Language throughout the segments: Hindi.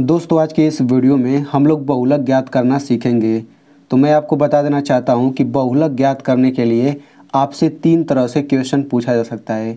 दोस्तों आज के इस वीडियो में हम लोग बहुलक ज्ञात करना सीखेंगे तो मैं आपको बता देना चाहता हूँ कि बहुलक ज्ञात करने के लिए आपसे तीन तरह से क्वेश्चन पूछा जा सकता है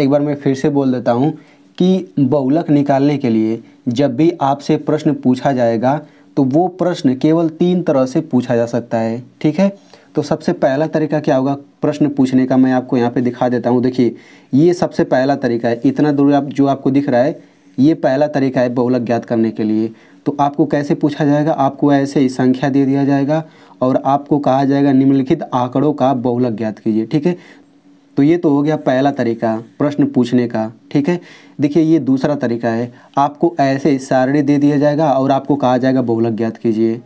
एक बार मैं फिर से बोल देता हूँ कि बहुलक निकालने के लिए जब भी आपसे प्रश्न पूछा जाएगा तो वो प्रश्न केवल तीन तरह से पूछा जा सकता है ठीक है तो सबसे पहला तरीका क्या होगा प्रश्न पूछने का मैं आपको यहाँ पे दिखा देता हूँ देखिए ये सबसे पहला तरीका है इतना दूर आप जो आपको दिख रहा है ये पहला तरीका है बहुलक ज्ञात करने के लिए तो आपको कैसे पूछा जाएगा आपको ऐसे ही संख्या दे दिया जाएगा और आपको कहा जाएगा निम्नलिखित आंकड़ों का बहुलक ज्ञात कीजिए ठीक है तो ये तो हो गया पहला तरीका प्रश्न पूछने का ठीक है देखिए ये दूसरा तरीका है आपको ऐसे सारणी दे दिया जाएगा और आपको कहा जाएगा बहुलक ज्ञात कीजिए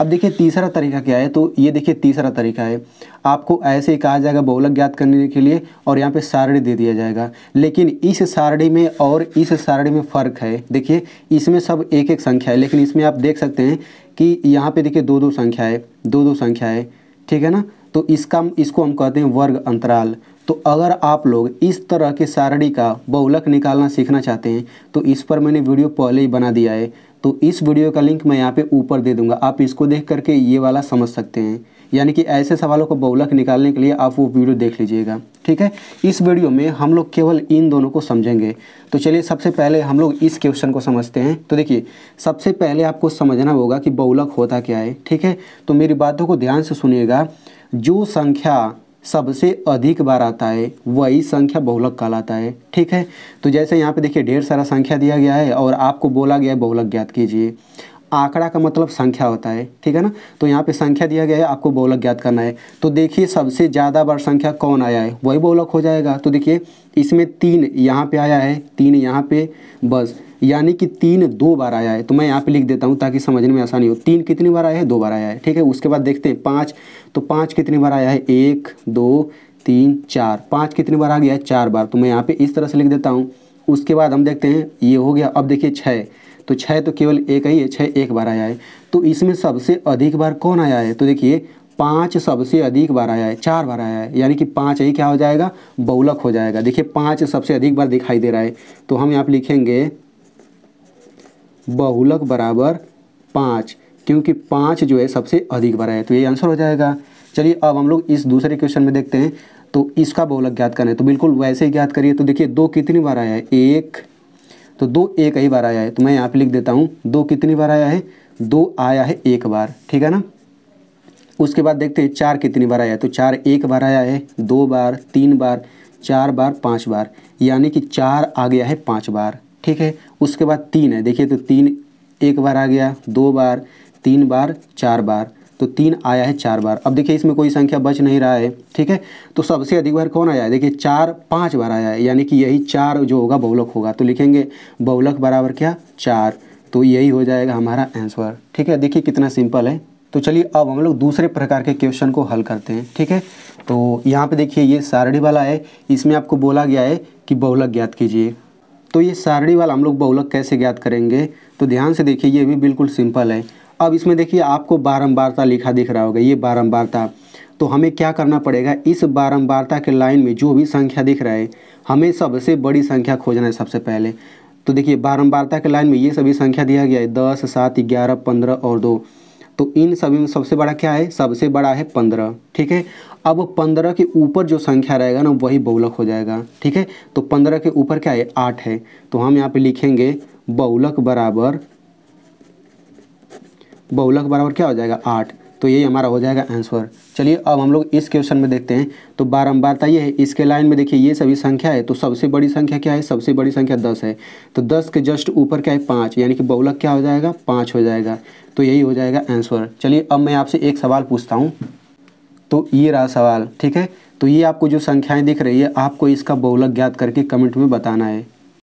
अब देखिए तीसरा तरीका क्या है तो ये देखिए तीसरा तरीका है आपको ऐसे ही कहा जाएगा बहुलक ज्ञात करने के लिए और यहाँ पे सारणी दे दिया जाएगा लेकिन इस सारणी में और इस सारणी में फ़र्क है देखिए इसमें सब एक एक संख्या है लेकिन इसमें आप देख सकते हैं कि यहाँ पे देखिए दो दो संख्या है दो दो संख्या है ठीक है ना तो इसका इसको हम कहते हैं वर्ग अंतराल तो अगर आप लोग इस तरह के सारणी का बहुलक निकालना सीखना चाहते हैं तो इस पर मैंने वीडियो पहले ही बना दिया है तो इस वीडियो का लिंक मैं यहाँ पे ऊपर दे दूंगा आप इसको देख करके ये वाला समझ सकते हैं यानी कि ऐसे सवालों को बहुलक निकालने के लिए आप वो वीडियो देख लीजिएगा ठीक है इस वीडियो में हम लोग केवल इन दोनों को समझेंगे तो चलिए सबसे पहले हम लोग इस क्वेश्चन को समझते हैं तो देखिए सबसे पहले आपको समझना होगा कि बहुलक होता क्या है ठीक है तो मेरी बातों को ध्यान से सुनिएगा जो संख्या सबसे अधिक बार आता है वही संख्या बहुलक कहलाता है ठीक है तो जैसे यहाँ पे देखिए ढेर सारा संख्या दिया गया है और आपको बोला गया है बहुलक ज्ञात कीजिए आंकड़ा का मतलब संख्या होता है ठीक है ना तो यहाँ पे संख्या दिया गया है आपको बहुलक ज्ञात करना है तो देखिए सबसे ज़्यादा बार संख्या कौन आया है वही बहुलक हो जाएगा तो देखिए इसमें तीन यहाँ पे आया है तीन यहाँ पे बस यानी कि तीन दो बार आया है तो मैं यहाँ पे लिख देता हूँ ताकि समझने में आसानी हो तीन कितनी बार आया है दो बार आया है ठीक है उसके बाद देखते हैं पाँच तो पाँच कितनी बार आया है एक दो तीन चार पाँच कितनी बार आ गया है चार बार तो मैं यहाँ पर इस तरह से लिख देता हूँ उसके बाद हम देखते हैं ये हो गया अब देखिए छः तो छः तो केवल एक ही है छः एक बार आया है तो इसमें सबसे अधिक बार कौन आया है तो देखिए पाँच सबसे अधिक बार आया है चार बार आया है यानी कि पाँच ही क्या हो जाएगा बहुलक हो जाएगा देखिए पाँच सबसे अधिक बार दिखाई दे रहा है तो हम यहाँ पर लिखेंगे बहुलक बराबर पाँच क्योंकि पाँच जो है सबसे अधिक बार है तो ये आंसर हो जाएगा चलिए अब हम लोग इस दूसरे क्वेश्चन में देखते हैं तो इसका बहुलक ज्ञात करना है तो बिल्कुल वैसे ही ज्ञात करिए तो देखिए दो कितनी बार आया है एक तो दो एक ही बार आया है तो मैं यहाँ पे लिख देता हूँ दो कितनी बार आया है दो आया है एक बार ठीक है ना उसके बाद देखते हैं चार कितनी बार आया है तो चार एक बार आया है दो बार तीन बार चार बार पाँच बार यानी कि चार आ गया है पाँच बार ठीक है उसके बाद तीन है देखिए तो तीन एक बार आ गया दो बार तीन बार चार बार तो तीन आया है चार बार अब देखिए इसमें कोई संख्या बच नहीं रहा है ठीक है तो सबसे अधिक बार कौन आया है देखिए चार पाँच बार आया है यानी कि यही चार जो होगा बहुलक होगा तो लिखेंगे बहुलक बराबर क्या चार तो यही हो जाएगा हमारा आंसर ठीक है देखिए कितना सिंपल है तो चलिए अब हम लोग दूसरे प्रकार के क्वेश्चन को हल करते हैं ठीक है तो यहाँ पे देखिए ये सारणी वाला है इसमें आपको बोला गया है कि बहुलक ज्ञात कीजिए तो ये सारणी वाला हम लोग बहुलक कैसे ज्ञात करेंगे तो ध्यान से देखिए ये भी बिल्कुल सिंपल है अब इसमें देखिए आपको बारंबारता लिखा दिख रहा होगा ये बारंबारता तो हमें क्या करना पड़ेगा इस बारंबारता के लाइन में जो भी संख्या दिख रहा है हमें सबसे बड़ी संख्या खोजना है सबसे पहले तो देखिए बारंबारता के लाइन में ये सभी संख्या दिया गया है दस सात ग्यारह पंद्रह और दो तो इन सभी में सबसे बड़ा क्या है सबसे बड़ा है पंद्रह ठीक है अब पंद्रह के ऊपर जो संख्या रहेगा ना वही बहुलक हो जाएगा ठीक है तो पंद्रह के ऊपर क्या है आठ है तो हम यहाँ पे लिखेंगे बहुलक बराबर बहुलक बराबर क्या हो जाएगा आठ तो यही हमारा हो जाएगा आंसर चलिए अब हम लोग इस क्वेश्चन में देखते हैं तो बारम्बारता ये है इसके लाइन में देखिए ये सभी संख्या है तो सबसे बड़ी संख्या क्या है सबसे बड़ी संख्या दस है तो दस के जस्ट ऊपर क्या है पाँच यानी कि बहुलक क्या हो जाएगा पाँच हो जाएगा तो यही हो जाएगा आंसर चलिए अब मैं आपसे एक सवाल पूछता हूँ तो ये रहा सवाल ठीक है तो ये आपको जो संख्याएं दिख रही है आपको इसका बहुलक ज्ञात करके कमेंट में बताना है